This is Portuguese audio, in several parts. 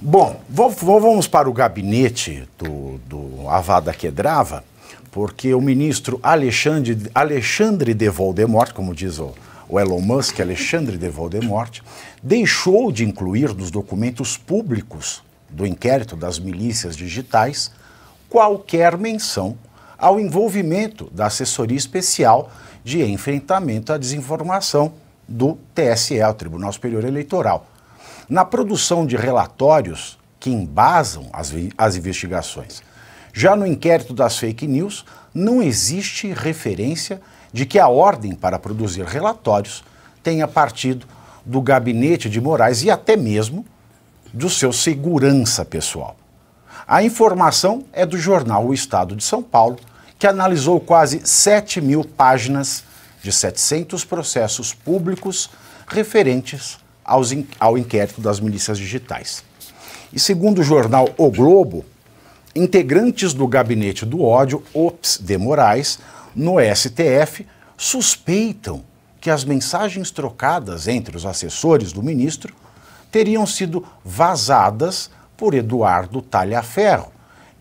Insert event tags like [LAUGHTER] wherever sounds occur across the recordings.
Bom, vamos para o gabinete do, do Avada Quedrava, porque o ministro Alexandre, Alexandre de Voldemort, como diz o, o Elon Musk, Alexandre de Voldemort, deixou de incluir nos documentos públicos do inquérito das milícias digitais qualquer menção ao envolvimento da assessoria especial de enfrentamento à desinformação do TSE, o Tribunal Superior Eleitoral na produção de relatórios que embasam as, as investigações. Já no inquérito das fake news, não existe referência de que a ordem para produzir relatórios tenha partido do gabinete de Moraes e até mesmo do seu segurança pessoal. A informação é do jornal O Estado de São Paulo, que analisou quase 7 mil páginas de 700 processos públicos referentes aos, ao inquérito das milícias digitais. E segundo o jornal O Globo, integrantes do gabinete do ódio, Ops de Moraes, no STF, suspeitam que as mensagens trocadas entre os assessores do ministro teriam sido vazadas por Eduardo Talhaferro,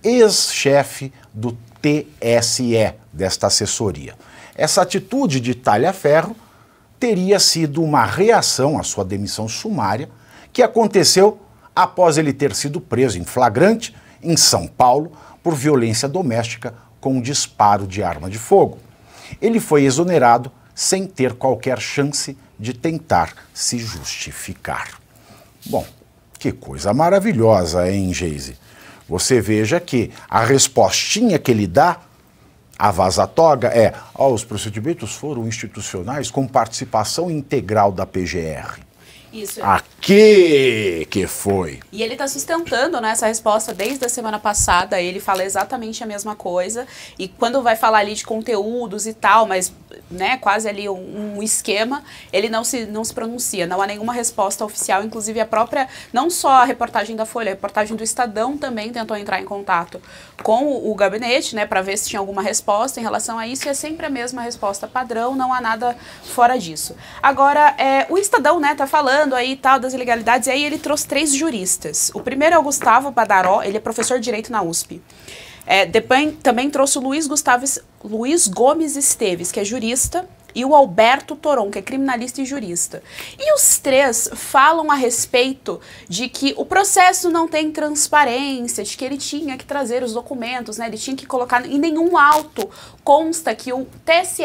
ex-chefe do TSE desta assessoria. Essa atitude de Talhaferro teria sido uma reação à sua demissão sumária, que aconteceu após ele ter sido preso em flagrante em São Paulo por violência doméstica com um disparo de arma de fogo. Ele foi exonerado sem ter qualquer chance de tentar se justificar. Bom, que coisa maravilhosa, hein, Geise? Você veja que a respostinha que ele dá a vaza-toga é, ó, os procedimentos foram institucionais com participação integral da PGR. Isso. É que que foi? E ele está sustentando né, essa resposta desde a semana passada. Ele fala exatamente a mesma coisa. E quando vai falar ali de conteúdos e tal, mas né, quase ali um, um esquema, ele não se, não se pronuncia. Não há nenhuma resposta oficial. Inclusive, a própria, não só a reportagem da Folha, a reportagem do Estadão também tentou entrar em contato com o, o gabinete né, para ver se tinha alguma resposta em relação a isso. E é sempre a mesma resposta padrão, não há nada fora disso. Agora, é, o Estadão está né, falando aí tal das ilegalidades, e aí ele trouxe três juristas. O primeiro é o Gustavo Badaró, ele é professor de Direito na USP. É, depois, também trouxe o Luiz, Gustavo, Luiz Gomes Esteves, que é jurista e o Alberto Toron, que é criminalista e jurista. E os três falam a respeito de que o processo não tem transparência, de que ele tinha que trazer os documentos, né? Ele tinha que colocar em nenhum auto consta que o TSE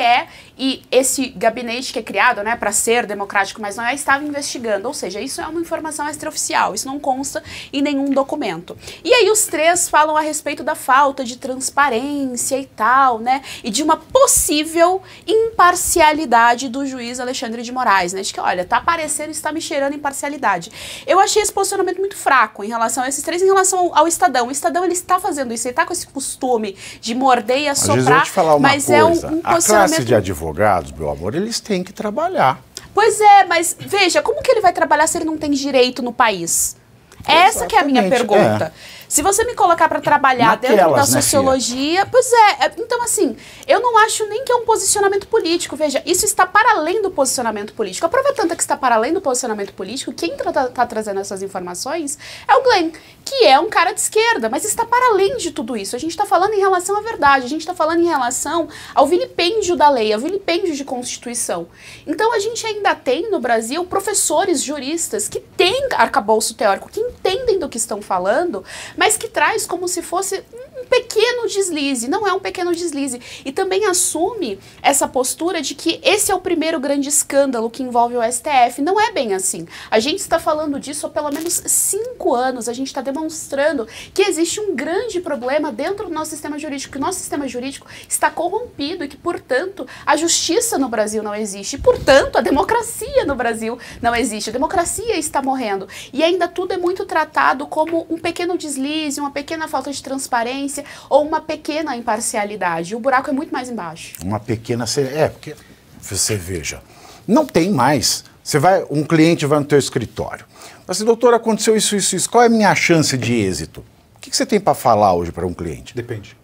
e esse gabinete que é criado, né, para ser democrático, mas não é, estava investigando. Ou seja, isso é uma informação extraoficial, isso não consta em nenhum documento. E aí os três falam a respeito da falta de transparência e tal, né? E de uma possível imparcialidade imparcialidade do juiz Alexandre de Moraes, né? De que, olha, tá aparecendo, está me cheirando imparcialidade. Eu achei esse posicionamento muito fraco em relação a esses três, em relação ao, Estadão. O Estadão, ele está fazendo isso, ele está com esse costume de morder e assoprar, mas coisa. é um, um posicionamento... A classe de advogados, meu amor, eles têm que trabalhar. Pois é, mas veja, como que ele vai trabalhar se ele não tem direito no país? Essa que é a minha pergunta. É. Se você me colocar para trabalhar Naquelas, dentro da né, sociologia, né, pois é, é, então assim, eu não acho nem que é um posicionamento político. Veja, isso está para além do posicionamento político. Aproveitando é que está para além do posicionamento político, quem está tá, tá trazendo essas informações é o Glenn, que é um cara de esquerda, mas está para além de tudo isso. A gente está falando em relação à verdade, a gente está falando em relação ao vilipêndio da lei, ao vilipêndio de Constituição. Então a gente ainda tem no Brasil professores juristas que têm arcabouço teórico, que entendem do que estão falando, mas mas que traz como se fosse pequeno deslize, não é um pequeno deslize. E também assume essa postura de que esse é o primeiro grande escândalo que envolve o STF. Não é bem assim. A gente está falando disso há pelo menos cinco anos, a gente está demonstrando que existe um grande problema dentro do nosso sistema jurídico, que o nosso sistema jurídico está corrompido e que, portanto, a justiça no Brasil não existe. E, portanto, a democracia no Brasil não existe. A democracia está morrendo. E ainda tudo é muito tratado como um pequeno deslize, uma pequena falta de transparência imparcialidade ou uma pequena imparcialidade. O buraco é muito mais embaixo. Uma pequena. É, porque você veja, não tem mais. Você vai, um cliente vai no teu escritório. mas assim, doutor, aconteceu isso, isso, isso. Qual é a minha chance de êxito? O que, que você tem para falar hoje para um cliente? Depende.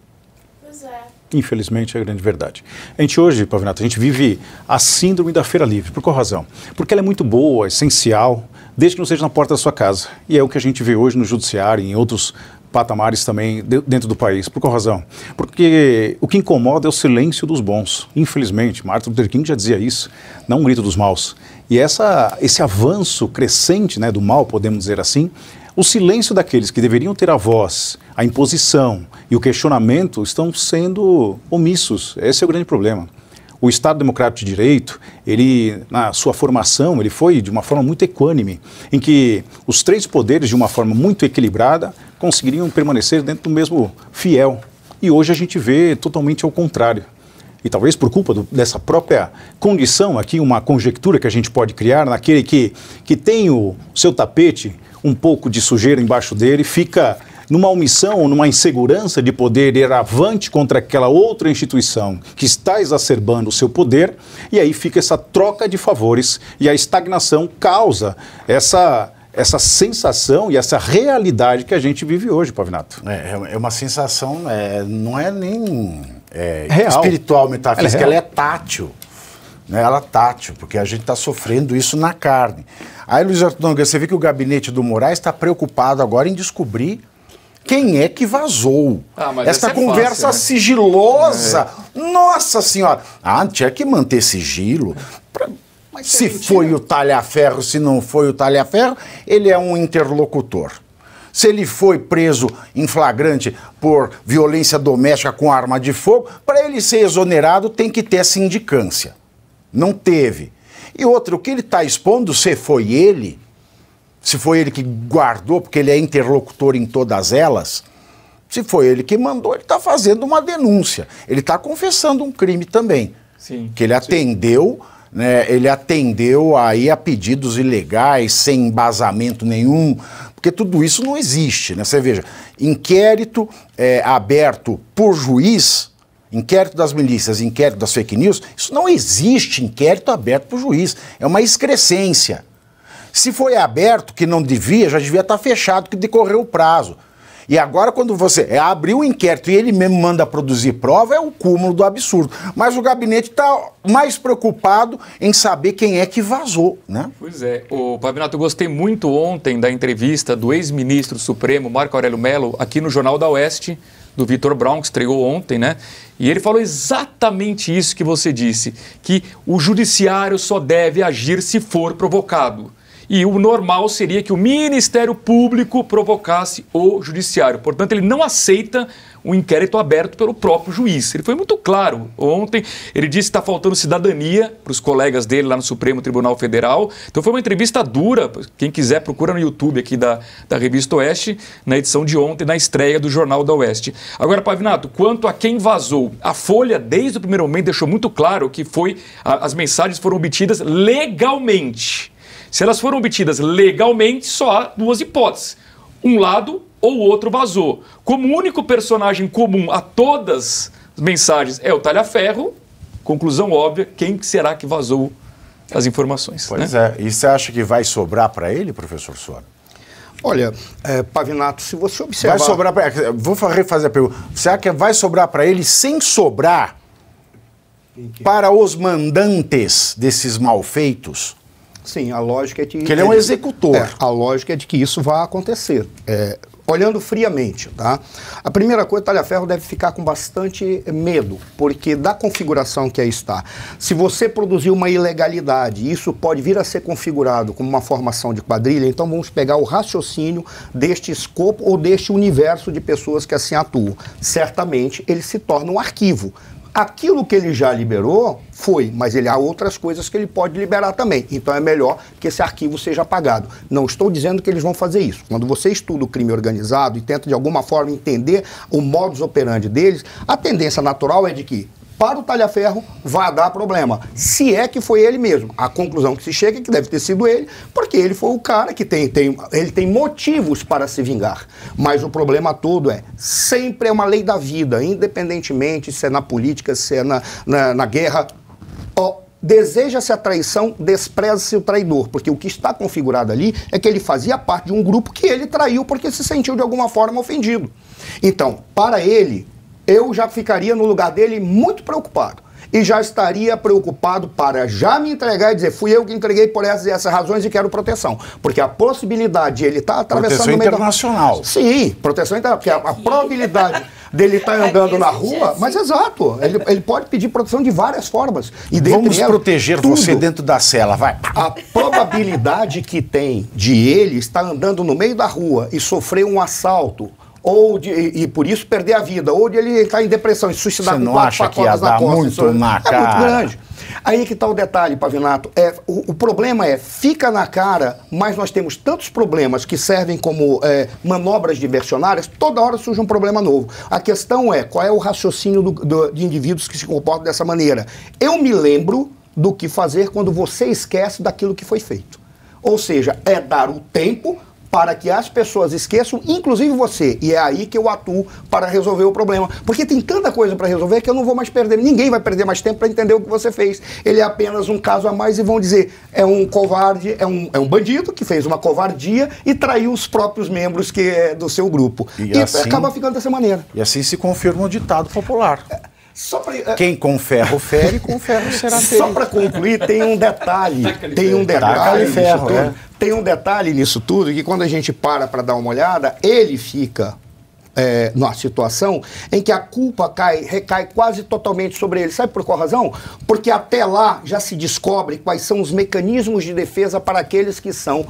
Pois é. Infelizmente, é a grande verdade. A gente hoje, Pavinato, a gente vive a síndrome da feira livre. Por qual razão? Porque ela é muito boa, é essencial, desde que não seja na porta da sua casa. E é o que a gente vê hoje no judiciário e em outros patamares também dentro do país. Por qual razão? Porque o que incomoda é o silêncio dos bons. Infelizmente, Martin Luther King já dizia isso, não um grito dos maus. E essa, esse avanço crescente né, do mal, podemos dizer assim, o silêncio daqueles que deveriam ter a voz, a imposição e o questionamento estão sendo omissos. Esse é o grande problema. O Estado Democrático de Direito, ele na sua formação, ele foi de uma forma muito equânime, em que os três poderes de uma forma muito equilibrada conseguiriam permanecer dentro do mesmo fiel. E hoje a gente vê totalmente ao contrário. E talvez por culpa do, dessa própria condição aqui, uma conjectura que a gente pode criar naquele que, que tem o seu tapete um pouco de sujeira embaixo dele, fica numa omissão, numa insegurança de poder ir avante contra aquela outra instituição que está exacerbando o seu poder, e aí fica essa troca de favores e a estagnação causa essa essa sensação e essa realidade que a gente vive hoje, Pavinato. É, é, é uma sensação, é, não é nem é, espiritual, é metafísica, ela é, ela é tátil. Né? Ela é tátil, porque a gente está sofrendo isso na carne. Aí, Luiz Artonga, você vê que o gabinete do Moraes está preocupado agora em descobrir quem é que vazou? Ah, Essa é conversa fácil, né? sigilosa. É. Nossa Senhora! Ah, tinha que manter sigilo. Pra se foi o Talhaferro, se não foi o Talhaferro, ele é um interlocutor. Se ele foi preso em flagrante por violência doméstica com arma de fogo, para ele ser exonerado tem que ter sindicância. Não teve. E outro, o que ele está expondo, se foi ele, se foi ele que guardou, porque ele é interlocutor em todas elas, se foi ele que mandou, ele está fazendo uma denúncia. Ele está confessando um crime também. Sim, que ele sim. atendeu né, ele atendeu aí a pedidos ilegais, sem embasamento nenhum, porque tudo isso não existe. Né? Você veja, inquérito é, aberto por juiz, inquérito das milícias, inquérito das fake news, isso não existe inquérito aberto por juiz, é uma excrescência. Se foi aberto, que não devia, já devia estar fechado, que decorreu o prazo. E agora, quando você abre é, abrir o um inquérito e ele mesmo manda produzir prova, é o cúmulo do absurdo. Mas o gabinete está mais preocupado em saber quem é que vazou, né? Pois é. O Pavinato, eu gostei muito ontem da entrevista do ex-ministro Supremo, Marco Aurélio Mello, aqui no Jornal da Oeste, do Vitor Brown, que estreou ontem, né? E ele falou exatamente isso que você disse, que o judiciário só deve agir se for provocado e o normal seria que o Ministério Público provocasse o Judiciário. Portanto, ele não aceita um inquérito aberto pelo próprio juiz. Ele foi muito claro ontem. Ele disse que está faltando cidadania para os colegas dele lá no Supremo Tribunal Federal. Então foi uma entrevista dura. Quem quiser, procura no YouTube aqui da, da Revista Oeste, na edição de ontem, na estreia do Jornal da Oeste. Agora, Pavinato, quanto a quem vazou, a Folha, desde o primeiro momento, deixou muito claro que foi a, as mensagens foram obtidas legalmente. Se elas foram obtidas legalmente, só há duas hipóteses. Um lado ou outro vazou. Como o único personagem comum a todas as mensagens é o Talhaferro, conclusão óbvia, quem será que vazou as informações? Né? Pois né? é. E você acha que vai sobrar para ele, professor Suárez? Olha, é, Pavinato, se você observar. Vai sobrar pra... É, vou refazer a pergunta. Será que vai sobrar para ele sem sobrar é? para os mandantes desses malfeitos? Sim, a lógica é de. Que ele é um é executor. É, a lógica é de que isso vai acontecer. É, olhando friamente, tá? A primeira coisa, Talhaferro deve ficar com bastante medo, porque da configuração que aí está, se você produzir uma ilegalidade, isso pode vir a ser configurado como uma formação de quadrilha, então vamos pegar o raciocínio deste escopo ou deste universo de pessoas que assim atuam. Certamente ele se torna um arquivo aquilo que ele já liberou foi, mas ele há outras coisas que ele pode liberar também. Então é melhor que esse arquivo seja apagado. Não estou dizendo que eles vão fazer isso. Quando você estuda o crime organizado e tenta de alguma forma entender o modus operandi deles, a tendência natural é de que para o Talhaferro vai dar problema. Se é que foi ele mesmo. A conclusão que se chega é que deve ter sido ele, porque ele foi o cara que tem, tem, ele tem motivos para se vingar. Mas o problema todo é, sempre é uma lei da vida, independentemente se é na política, se é na, na, na guerra. Oh, Deseja-se a traição, despreza-se o traidor, porque o que está configurado ali é que ele fazia parte de um grupo que ele traiu porque se sentiu de alguma forma ofendido. Então, para ele, eu já ficaria no lugar dele muito preocupado. E já estaria preocupado para já me entregar e dizer, fui eu que entreguei por essas e essas razões e quero proteção. Porque a possibilidade de ele estar tá atravessando... Proteção internacional. Da... Sim, proteção internacional. Porque a, a probabilidade... dele estar tá andando na rua, mas exato, ele, ele pode pedir proteção de várias formas. E Vamos elas, proteger tudo. você dentro da cela, vai. A probabilidade que tem de ele estar andando no meio da rua e sofrer um assalto ou de, e, por isso perder a vida, ou de ele entrar em depressão e suicidar Você com não quatro acha que ia dar muito é na cara? É muito grande. Aí que está o detalhe, Pavinato. É, o, o, problema é, fica na cara, mas nós temos tantos problemas que servem como é, manobras diversionárias, toda hora surge um problema novo. A questão é, qual é o raciocínio do, do, de indivíduos que se comportam dessa maneira? Eu me lembro do que fazer quando você esquece daquilo que foi feito. Ou seja, é dar o tempo para que as pessoas esqueçam, inclusive você. E é aí que eu atuo para resolver o problema. Porque tem tanta coisa para resolver que eu não vou mais perder, ninguém vai perder mais tempo para entender o que você fez. Ele é apenas um caso a mais e vão dizer: é um covarde, é um, é um bandido que fez uma covardia e traiu os próprios membros que é do seu grupo. E, e assim, acaba ficando dessa maneira. E assim se confirma um ditado popular. É, Pra... É, Quem com ferro fere, com ferro [LAUGHS] será ferido. Só para concluir, tem um detalhe, tem um detalhe, ferro, é. tem um detalhe nisso tudo que quando a gente para para dar uma olhada, ele fica é, numa situação em que a culpa cai, recai quase totalmente sobre ele. Sabe por qual razão? Porque até lá já se descobre quais são os mecanismos de defesa para aqueles que são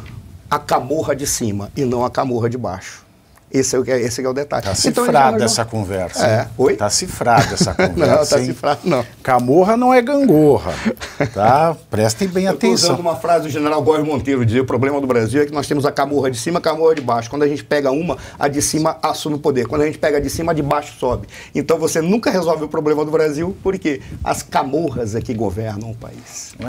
a camorra de cima e não a camorra de baixo. Esse é, é, esse é, é o detalhe. Está então, cifrada então, essa conversa. É. Oi? Está cifrada essa [LAUGHS] tá conversa. não, está cifrada, não. Camorra não é gangorra. Tá? Prestem bem Eu atenção. usando uma frase do general Góes Monteiro, dizia: o problema do Brasil é que nós temos a camorra de cima, a camorra de baixo. Quando a gente pega uma, a de cima assume o poder. Quando a gente pega a de cima, a de baixo sobe. Então você nunca resolve o problema do Brasil, porque as camorras é que governam o país.